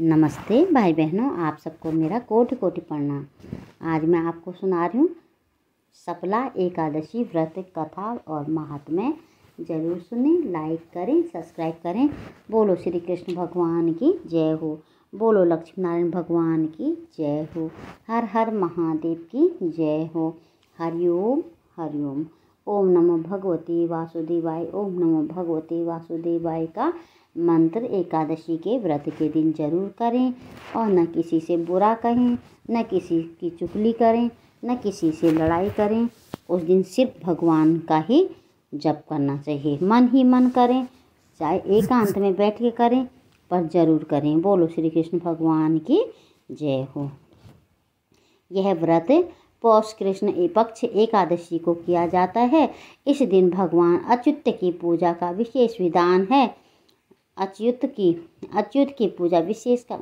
नमस्ते भाई बहनों आप सबको मेरा कोटि कोटि पढ़ना आज मैं आपको सुना रही हूँ सपला एकादशी व्रत कथा और महात्म्य जरूर सुने लाइक करें सब्सक्राइब करें बोलो श्री कृष्ण भगवान की जय हो बोलो लक्ष्मी नारायण भगवान की जय हो हर हर महादेव की जय हो हरिओम हरिओम ओम नमो भगवती वासुदेवाय ओम नमो भगवती वासुदेवाय का मंत्र एकादशी के व्रत के दिन जरूर करें और न किसी से बुरा कहें न किसी की चुगली करें न किसी से लड़ाई करें उस दिन सिर्फ भगवान का ही जप करना चाहिए मन ही मन करें चाहे एकांत में बैठ के करें पर जरूर करें बोलो श्री कृष्ण भगवान की जय हो यह व्रत पौष कृष्ण पक्ष एकादशी को किया जाता है इस दिन भगवान अच्युत की पूजा का विशेष विधान है अच्युत की अच्युत की पूजा विशेष का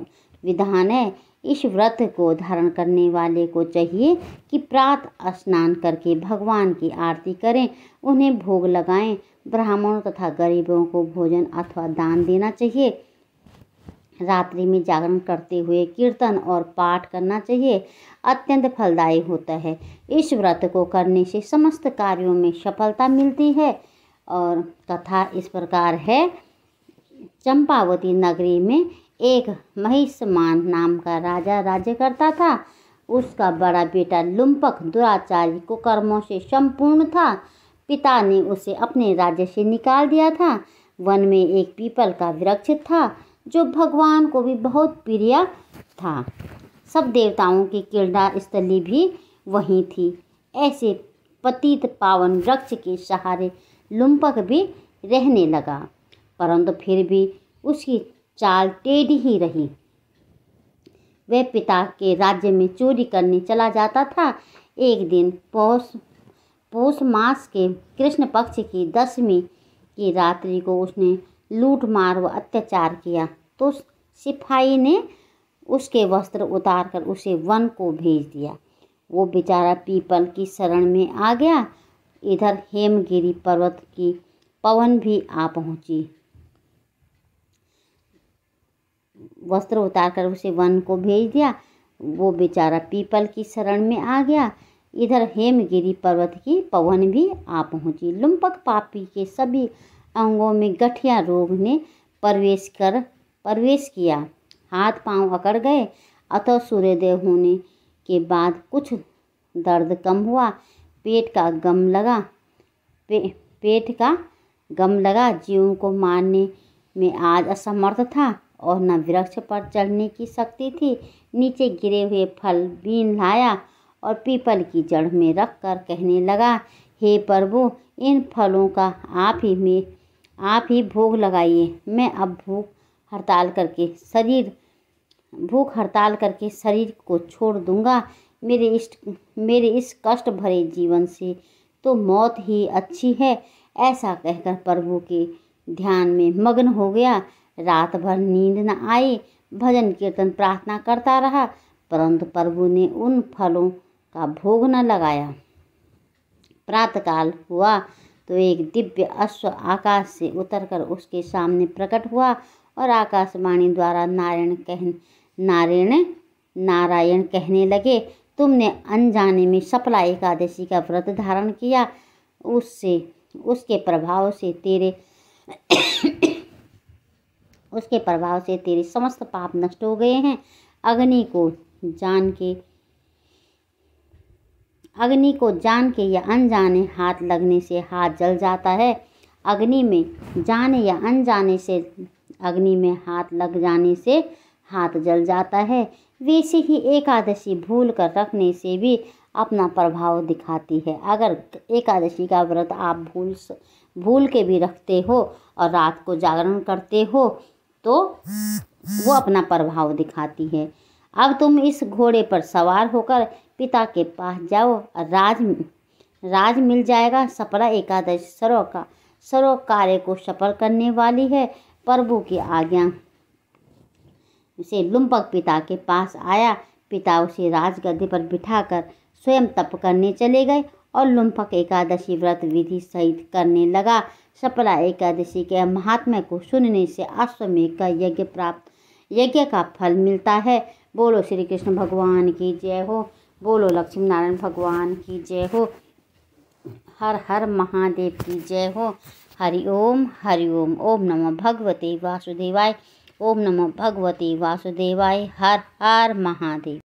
विधान है इस व्रत को धारण करने वाले को चाहिए कि प्रात स्नान करके भगवान की आरती करें उन्हें भोग लगाएं ब्राह्मणों तथा गरीबों को भोजन अथवा दान देना चाहिए रात्रि में जागरण करते हुए कीर्तन और पाठ करना चाहिए अत्यंत फलदायी होता है इस व्रत को करने से समस्त कार्यों में सफलता मिलती है और कथा इस प्रकार है चंपावती नगरी में एक महिषमान नाम का राजा राज्य करता था उसका बड़ा बेटा लुम्पक दुराचारी कुकर्मों से संपूर्ण था पिता ने उसे अपने राज्य से निकाल दिया था वन में एक पीपल का वृक्ष था जो भगवान को भी बहुत प्रिय था सब देवताओं की क्रीड़ा स्थली भी वहीं थी ऐसे पतित पावन वृक्ष के सहारे लुम्पक भी रहने लगा परंतु फिर भी उसकी चाल टेढ़ी ही रही वह पिता के राज्य में चोरी करने चला जाता था एक दिन पौष पौष मास के कृष्ण पक्ष की दसवीं की रात्रि को उसने लूट मार व अत्याचार किया तो सिपाही ने उसके वस्त्र उतार कर उसे वन को भेज दिया वो बेचारा पीपल की शरण में आ गया इधर हेमगिरी पर्वत की पवन भी आ पहुंची वस्त्र उतार कर उसे वन को भेज दिया वो बेचारा पीपल की शरण में आ गया इधर हेमगिरी पर्वत की पवन भी आ पहुंची लुम्पक पापी के सभी अंगों में गठिया रोग ने प्रवेश कर प्रवेश किया हाथ पांव अकड़ गए अतः सूर्योदय होने के बाद कुछ दर्द कम हुआ पेट का गम लगा पे, पेट का गम लगा जीवों को मारने में आज असमर्थ था और न वृक्ष पर चढ़ने की शक्ति थी नीचे गिरे हुए फल बीन लाया और पीपल की जड़ में रख कर कहने लगा हे प्रभु इन फलों का आप ही में आप ही भोग लगाइए मैं अब भूख हड़ताल करके शरीर भूख हड़ताल करके शरीर को छोड़ दूंगा मेरे इष्ट मेरे इस कष्ट भरे जीवन से तो मौत ही अच्छी है ऐसा कहकर प्रभु के ध्यान में मग्न हो गया रात भर नींद न आई भजन कीर्तन प्रार्थना करता रहा परंतु प्रभु ने उन फलों का भोग न लगाया प्रातकाल हुआ तो एक दिव्य अश्व आकाश से उतरकर उसके सामने प्रकट हुआ और आकाशवाणी द्वारा नारायण कह नारायण नारायण कहने लगे तुमने अनजाने में सपला एकादशी का व्रत धारण किया उससे उसके प्रभाव से तेरे उसके प्रभाव से तेरे समस्त पाप नष्ट हो गए हैं अग्नि को जान के अग्नि को जान के या अनजाने हाथ लगने से हाथ जल जाता है अग्नि में जाने या अनजाने से अग्नि में हाथ लग जाने से हाथ जल जाता है वैसे ही एकादशी भूल कर रखने से भी अपना प्रभाव दिखाती है अगर एकादशी का व्रत आप भूल भूल के भी रखते हो और रात को जागरण करते हो तो वो अपना प्रभाव दिखाती है अब तुम इस घोड़े पर सवार होकर पिता के पास जाओ राज राज मिल जाएगा सपरा एकादश सरो का सरो कार्य को सफल करने वाली है प्रभु की आज्ञा उसे लुम्पक पिता के पास आया पिता उसे राजगद्दी पर बिठाकर स्वयं तप करने चले गए और लुम्फक एकादशी व्रत विधि सहित करने लगा सपला एकादशी के महात्मा को सुनने से अश्वमेघ का यज्ञ प्राप्त यज्ञ का फल मिलता है बोलो श्री कृष्ण भगवान की जय हो बोलो लक्ष्मी नारायण भगवान की जय हो हर हर महादेव की जय हो हरि ओम हरि ओम ओम नमो भगवते वासुदेवाय ओम नमो भगवते वासुदेवाय हर हर महादेव